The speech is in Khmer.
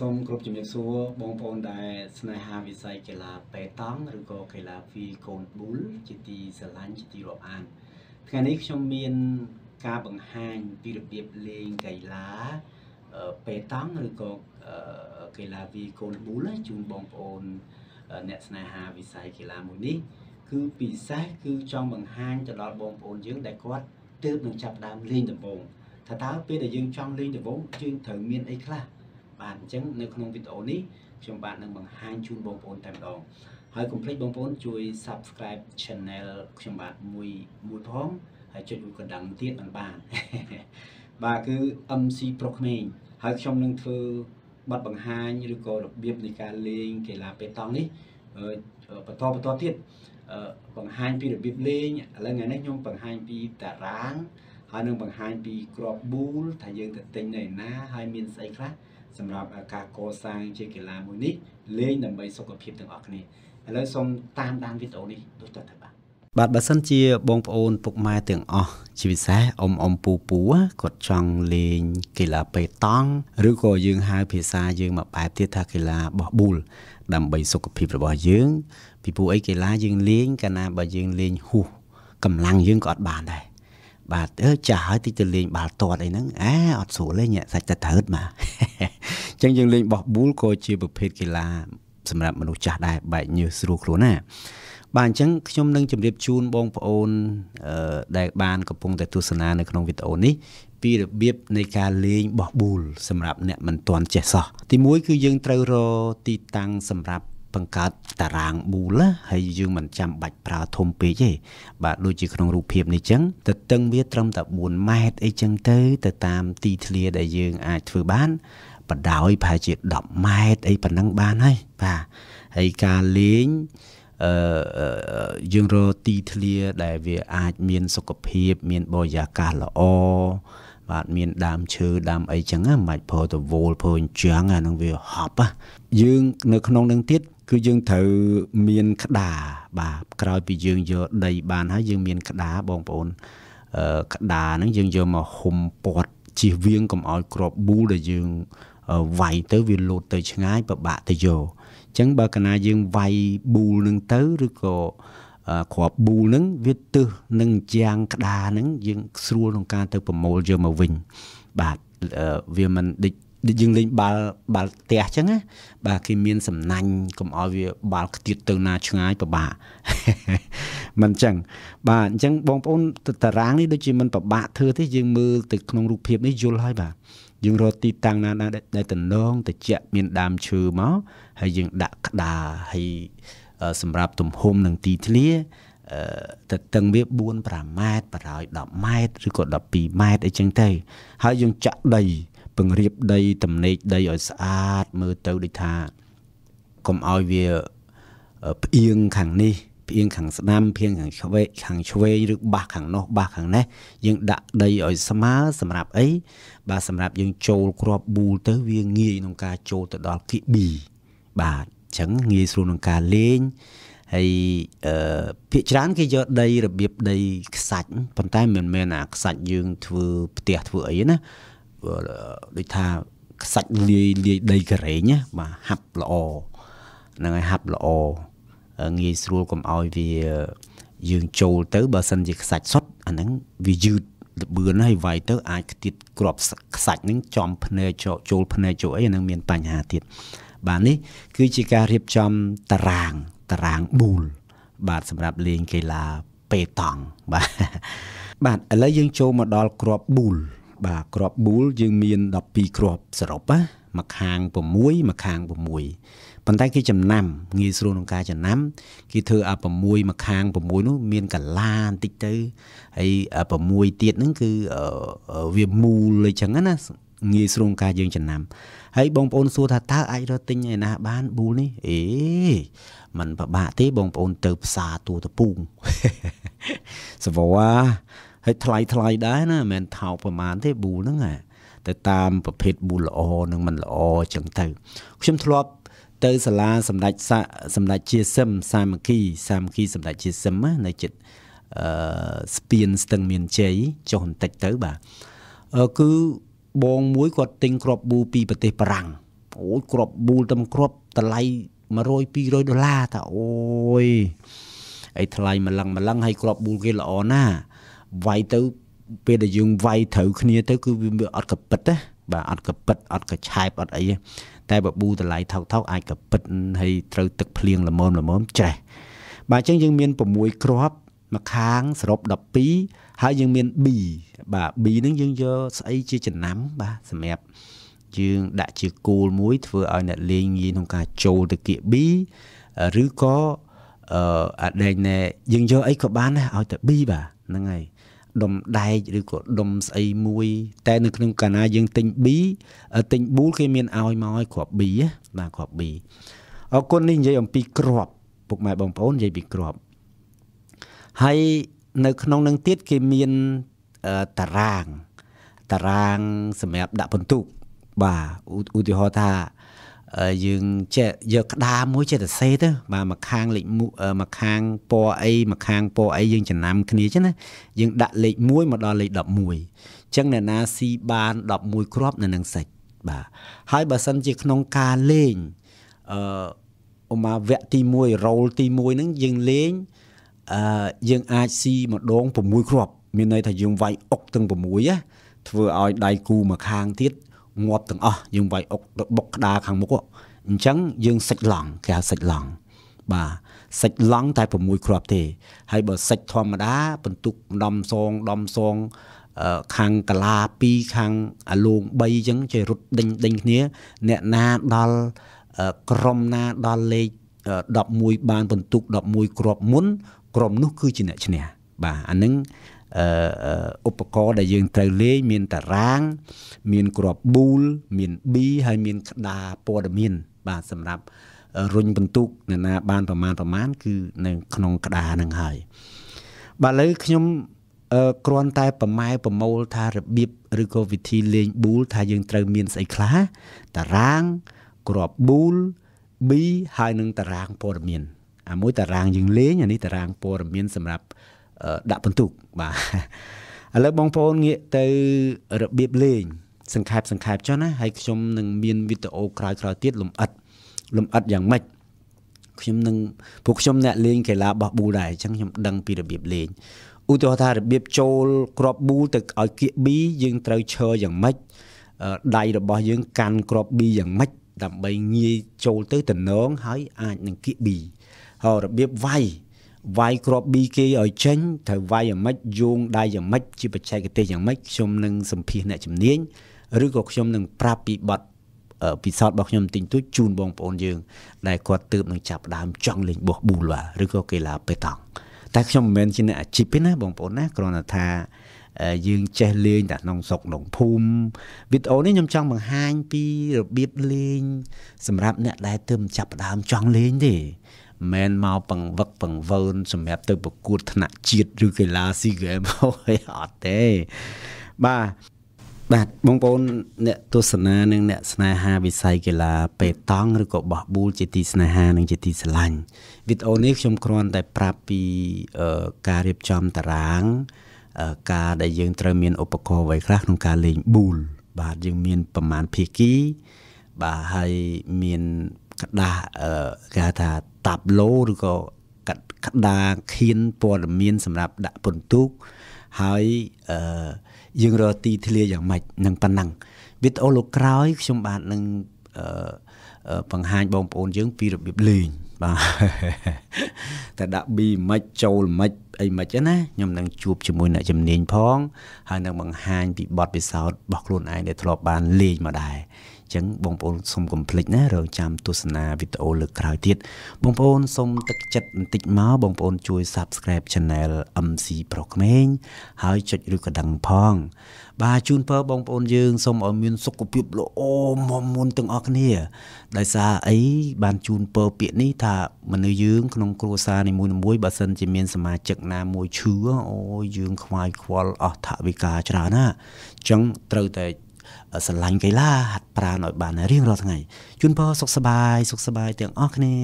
សូមគ្រប់ជំរាបសួរបងប្អូនដែលស្នេហាវិស័យកីឡាប៉េតង់ឬក៏កីឡាហ្វីកូនប៊ូលជាទីស្រឡាញ់ជាទីរាប់អានថ្ងៃនេះខ្ញុំមានការបង្ហាញពីរបៀបលេងកីឡាប៉េតង់ឬក៏កីឡាហ្វីកូនប៊ូលជូនបងប្អូនអ្នកស្នេហាវិស័យកីឡាមួយនេះគឺពិសេសគឺចង់បង្ហាញទៅដល់បងប្អូនយើងដែលគាត់ទើបនឹងចាប់ដើមលេងដំបូងថាតើពេលដែលយើងចង់លេងដំបូងយើងត្រូវមានអីខ្លះបាទអញ្ចឹងនៅក្នុងវីដេអូនេះខ្ញុំបាទនឹងបង្ហាញជូនបងប្អូនតែម្ដងហើយកុំភ្លេចបងប្អូនជួយ subscribe channel ខ្ញុំបាទមួយមួយផងហើយចុចរូបកណ្ដឹងទៀតមិនបានបាទគឺ MC ប្រុសក្មេងហើយខ្ញុំនឹងធ្វើបတ်បង្ហាញឬក៏របៀបនៃការលេងកីឡាប៉េតង់នេះបន្តបន្តទៀតបង្ហាញពីរបៀបលេងឥឡូវថ្ងៃនេះខ្ញុំបង្ហាញពីតារាង ហើយនឹងបង្ហាញពីក្របប៊ូលថាយើងទៅទិញនៅណាហើយមានស្អីខ្លះសម្រាប់ការកសាងជាកីឡាមួយនេះលេងដើម្បីសុខភាពទាំងអស់គ្នាឥឡូវសូមតាមដានវីដេអូនេះដូចតទៅបាទបាទបើសិនជាបងប្អូន ពុកម៉ែទាំងអស់ជាពិសេសអ៊ំអ៊ំពូពូគាត់ចង់លេងកីឡាប៉េតង់ឬក៏យើងហៅភាសាយើងមកបែបទៀតថាកីឡាបោះប៊ូលដើម្បី សុខភាពរបស់យើង ពីព្រោះអីកីឡាយើងលេងកាលណាបើយើងលេងហួសកម្លាំងយើងក៏អត់បានដែរបាទអឺចាស់ហើយតិចទៅលេង បាល់ទាត់អីហ្នឹងអាអត់ស្រួលទេញាក់សាច់តែត្រូវមកអញ្ចឹងយើងលេងបោះប៊ូលក៏ជាប្រភេទកីឡា សម្រាប់មនុស្សចាស់ដែរបែកញើសស្រួលខ្លួនណាបាទអញ្ចឹងខ្ញុំនឹងជម្រាបជូនបងប្អូនដែល បាន កំពុងតែទស្សនានៅក្នុងវីដេអូនេះពីរបៀបនៃការលេងបោះប៊ូលសម្រាប់អ្នកមិនទាន់ចេះសោះទី1គឺយើងត្រូវរកទីតាំងសម្រាប់បង្កើតតារាងមូលហើយយើងមិនចាំបាច់ប្រើធំពេកទេបាទដូចជាក្នុងរូបភាពនេះចឹងទទឹងវាត្រឹមតែ4ម៉ែត្រអីចឹងទៅ ទៅតាមទីធ្លាដែលយើងអាចធ្វើបានបដោយប្រហែលជា10ម៉ែត្រអីប៉ុណ្ណឹងបានហើយបាទហើយការលេងអឺយើងរកទីធ្លាដែលវាអាចមានសុខភាព មានបរិយាកាសល្អបាទមានដើមឈើដើមអីចឹងមិនបាច់ព្រោះទៅវល់ព្រោះអញ្ចឹងអានឹងវាហប់យើងនៅក្នុងនឹងទៀតគឺយើងត្រូវមានក្តារបាទក្រោយពីយើងយកដីបានហើយយើងមានក្តារបងប្អូនក្តារហ្នឹងយើងយកមកហុំព័ទ្ធជិះវៀងកុំឲ្យក្របប៊ូដែលយើងវាយទៅវាលោតទៅ ឆ្ងាយពិបាកទៅយកអញ្ចឹងបើកណាយើងវាយប៊ូនឹងទៅឬក៏ក្របប៊ូនឹងវាទឹះនឹងជាងក្តារនឹងយើងស្រួលក្នុងការទៅប្រមូលយកមកវិញ បាទវាមិនដេចដូចយើងលេងបាល់បាល់ផ្ទះអញ្ចឹងណាបាទគេមានសំណាញ់កុំឲ្យវាបាល់ខ្ទាតទៅណាឆ្ងាយពិបាកមិនអញ្ចឹងបាទអញ្ចឹងបងប្អូនតារាងនេះដូចជាមិនពិបាកធ្វើទេយើងមើលទៅក្នុងរូបភាពនេះយល់ហើយបាទយើងរកទីតាំងណាណាដែលតំណងតិចមានដើមឈើមកហើយយើងដាក់ក្តារហើយសម្រាប់ទំហំនឹងទីធ្លាទៅតឹងវា4 5ម៉ែត្រប្រោយ10ម៉ែត្រឬក៏12ម៉ែត្រអីចឹងទៅហើយយើងចាក់ដីពង្រៀបដីទំនេកដីឲ្យស្អាតមើលទៅដូចថាកុំឲ្យវាផ្អៀងខាងនេះផ្អៀងខាងស្ដាំផ្អៀងខាងឆ្វេងខាងឆ្វេងឬបាសខាងនោះបាសខាងនេះយើងដាក់ដីឲ្យស្មើសម្រាប់អី បាទសម្រាប់យើងចូលគ្រាប់ប៊ូលទៅវាងាយក្នុងការចូលទៅដល់គីប៊ីបាទអញ្ចឹងងាយស្រួលក្នុងការលេងហើយអឺភាកច្រើនគេយកដីរបៀបដីខ្សាច់ប៉ុន្តែមិនមែនអាខ្សាច់យើងធ្វើផ្ទះធ្វើអីណាដូចថាខ្សាច់លាយលាយដីការ៉េណាបាទហាប់ល្អហ្នឹងហើយហាប់ល្អងាយស្រួលកុំឲ្យវា យើងចូលទៅបើសិនជាខ្សាច់សុតអាហ្នឹងវាយឺតលបឿនហើយវាយទៅ អាចខ្ទាតក្របខ្សាច់ហ្នឹងចំភ្នែកចូលភ្នែកចូលអីអាហ្នឹងមានបញ្ហាទៀតបាទនេះ គឺជាការរៀបចំតារាងតារាងប៊ូល បាទសម្រាប់លេងកីឡាប៉េតង់បាទបាទឥឡូវយើងចូលមកដល់ក្របប៊ូលបាទគ្រាប់ប៊ូលយើងមាន12គ្រាប់សរុបណាមួយខាង6មួយខាង6ប៉ុន្តែគេចំណាំងាយស្រួលក្នុងការចំណាំគេធ្វើអា6មួយខាង6នោះ មានកលាបន្តិចទៅហើយ6ទៀតហ្នឹងគឺវាមូលអីចឹងណាងាយស្រួលក្នុងការយើងចំណាំហើយបងប្អូនសួរថាតើអាចរកទិញឯណា បានប៊ូលនេះអេมันពិបាកទេបងប្អូនទៅផ្សារទូតពូងសវ៉ាហើយថ្លៃថ្លៃដែរណាមិនមែនថោកប្រហែលទេប៊ូហ្នឹងណាទៅតាមប្រភេទប៊ូល្អនិងមិនល្អចឹងទៅ ខ្ញុំធ្លាប់ ទៅសាលាសម្ដេចសាសម្ដេចជាសឹមសាមគ្គី សាមគ្គីសម្ដេចជាសឹមនៅចិត្តអឺស្ពានស្ទឹងមានជ័យចុះបន្តិចទៅបាទគឺបងមួយគាត់ទិញគ្រាប់ប៊ូពីប្រទេសបារាំង អូយគ្រាប់ប៊ូតាមគ្រាប់តម្លៃ100 200ដុល្លារតាអូយអីថ្លៃម្លឹងម្លឹងហើយគ្រាប់ប៊ូគេល្អណាស់វាយទៅពេលដែលយើងវាយត្រូវគ្នាទៅគឺវាអត់កពិតទេបាទអត់កពិតអត់កឆែបអត់អីទេតែបប៊ូតម្លៃថោកថោកអាចកពិតហើយត្រូវទឹកភ្លៀងល្មមល្មមច្រេះបាទអញ្ចឹងយើងមាន6គ្រាប់ម្ខាងសរុប12ហើយយើងមាន B បាទ B ហ្នឹងយើងយកស្អីជាចំណាំបាទសម្រាប់យើងដាក់ជាគោលមួយ ធ្វើឲ្យអ្នកលេងងាយក្នុងការចូលទៅគៀក B ឬក៏អឺអាដែងណែយើងយកអីក៏បានដែរឲ្យតែ B បាទហ្នឹងហើយដុំដែកឬក៏ដុំស្អីមួយ តែនៅក្នុងកាលណាយើងទិញ B ទិញប៊ូលគេមានឲ្យមកឲ្យគ្រាប់ B ណាគ្រាប់ B អរគុណនេះនិយាយអំពីគ្រាប់ ពុកម៉ែបងប្អូននិយាយពីគ្រាប់ហើយនៅក្នុងនឹងទៀតគេមានតារាង តារាងសម្រាប់ដាក់ពិន្ទុបាទឧទាហរណ៍ថាយើងចេះយកក្តារមួយចេះទៅសេទៅបាទមួយខាងលេខមួយខាងពណ៌អីមួយខាងពណ៌អីយើងចំណាំ គ្នាចឹងណាយើងដាក់លេខ1មកដល់លេខ11អញ្ចឹងអ្នកណាស៊ីបាន11គ្រាប់នៅនឹងសេចបាទហើយបើសិនជាក្នុងការលេងអឺឧមាវគ្គទី1រ៉ូលទី1ហ្នឹងយើងលេងអឺយើងអាចស៊ីម្ដង6គ្រាប់ មានន័យថាយើងវាយអុកទាំង6ណាធ្វើឲ្យដៃគូមួយខាងទៀតងាប់ទាំងអស់យើងវាយអុកទៅបុកក្តារខាងមុខអញ្ចឹងយើងសាច់ឡង់គេហៅសាច់ឡង់បាទសាច់ឡង់តែ6គ្រាប់ទេហើយបើសាច់ធម្មតា បន្ទុកដំសងដំសងខាងកាឡា2ខាងអាលង3អញ្ចឹងចេះរត់ដេញដេញគ្នាអ្នកណាដល់ក្រុមណាដល់លេខ11បានបន្ទុក11គ្រាប់មុន ក្រុមនោះគឺជាអ្នកឈ្នះបាទអានឹងឧបករណ៍ដែលយើងត្រូវលេងមានតារាងមានគ្រាប់ប៊ូលមានប៊ីហើយមានក្តារព័ត៌មាន បាទសម្រាប់រុញបន្ទុកនៅណាបានប្រមាណប្រមាណគឺនៅក្នុងក្តារហ្នឹងហើយបាទឥឡូវខ្ញុំគ្រាន់តែប្រម៉ែប្រមូលថារបៀបឬក៏វិធីលេងប៊ូល ថាយើងត្រូវមានស្អីខ្លះតារាងគ្រាប់ប៊ូល B ហើយនឹងតារាងព័ត៌មានអាមួយតារាងយើងលេងអានេះតារាងព័ត៌មានសម្រាប់ដាក់បន្ទុកបាទឥឡូវបងប្អូនងាកទៅរបៀបលេង សង្ខេបសង្ខេបចុះណាហើយខ្ញុំនឹងមានវីដេអូក្រោយៗទៀតលំអិតលំអិតយ៉ាងម៉េចខ្ញុំនឹងពួកខ្ញុំអ្នកលេងកីឡាបោះប៊ូដែរអញ្ចឹងខ្ញុំដឹងពីរបៀបលេងឧទាហរណ៍ថារបៀបចូលក្របប៊ូទៅឲ្យគៀក B យើងត្រូវឈរយ៉ាងម៉េចដៃរបស់យើងកាន់ក្រប B យ៉ាងម៉េចដើម្បីងាយចូលទៅតំណងហើយអាចនឹងគៀក B ហើយរបៀបវាយវាយគ្រាប់ BK ឲ្យចេញត្រូវវាយយ៉ាងម៉េចយោងដៃយ៉ាងម៉េចជាបច្ចេកទេសយ៉ាងម៉េចខ្ញុំនឹងសម្ភាសអ្នកជំនាញឬក៏ខ្ញុំនឹងប្រាប់ពីបទពិសោធន៍របស់ខ្ញុំទិញទូចជូនបងប្អូនយើងដែលគាត់ទើបនឹងចាប់ដើមចង់លេងបោះប៊ូលវ៉ាឬក៏កីឡាប៉េតង់តែខ្ញុំមិនមែនជាអ្នកអាជីពទេណាបងប្អូនណាគ្រាន់តែថាយើងចេះលេងតែក្នុងស្រុកក្នុងភូមិវីដេអូនេះខ្ញុំចង់បង្ហាញពីរបៀបលេង សម្រាប់អ្នកដែលទើបចាប់ដើមចង់លេងទេមិនមកបង្វឹកបង្វើនសម្រាប់ទៅប្រកួតថ្នាក់ជាតិឬកីឡាស៊ីហ្គេមហើយអត់ទេបាទបាទបងប្អូនអ្នកទស្សនានិងអ្នកស្នេហាវិស័យកីឡាប៉េតង់ឬក៏បោះប៊ូលជាទីស្នេហា និងជាទីស្រឡាញ់វីដេអូនេះខ្ញុំគ្រាន់តែប្រាប់ពីការរៀបចំតារាង ការដែលយើងត្រូវមានឧបករណ៍អ្វីខ្លះក្នុងការលេងប៊ូល បាទយើងមានប្រមាណភាគី បាទហើយមានក្តារគេហៅថាតាប់ឡូឬក៏ក្តារខៀនព័ត៌មានសម្រាប់ដាក់ពន្ទុកហើយយើងរកទីធ្លាយ៉ាងម៉េចនឹងប៉ុណ្ណឹងវីដេអូលោកក្រោយ ខ្ញុំបាទនឹងបង្ហាញបងប្អូនយើងពីរបៀបលេងបាទតែដាក់ B មិនចូលមិនអីមិនណាខ្ញុំនឹងជួបជាមួយអ្នកជំនាញផង ហើយនឹងបង្ហាញពីបទពិសោធន៍របស់ខ្លួនឯងដែលធ្លាប់បានលេងមកដែរចឹងបងប្អូនសូមកុំភ្លេចណារងចាំទស្សនាវីដេអូលើកក្រោយទៀតបងប្អូនសូមទឹកចិត្តបន្តិចមកបងប្អូន ជួយ Subscribe Channel MC ប្រុសក្មេងហើយចុចឬក៏ដឹងផង បាទជូនពរបងប្អូនយើងសូមឲ្យមានសុខភាពល្អមមុនទាំងអស់គ្នាដោយសារអី បានជូនពរពាក្យនេះថាមនុស្សយើងក្នុងគ្រួសារនីមួយៗបើសិនជាមានសមាជិកណាមួយឈឺអូយើង ខ្វាយខ្វល់អស់ថវិកាច្រើនណាអញ្ចឹងត្រូវតែស្រឡាញ់កីឡាហាត់ប្រាណឲ្យបានរៀងរាល់ថ្ងៃជូនពរសុខសប្បាយសុខសប្បាយទាំងអស់គ្នា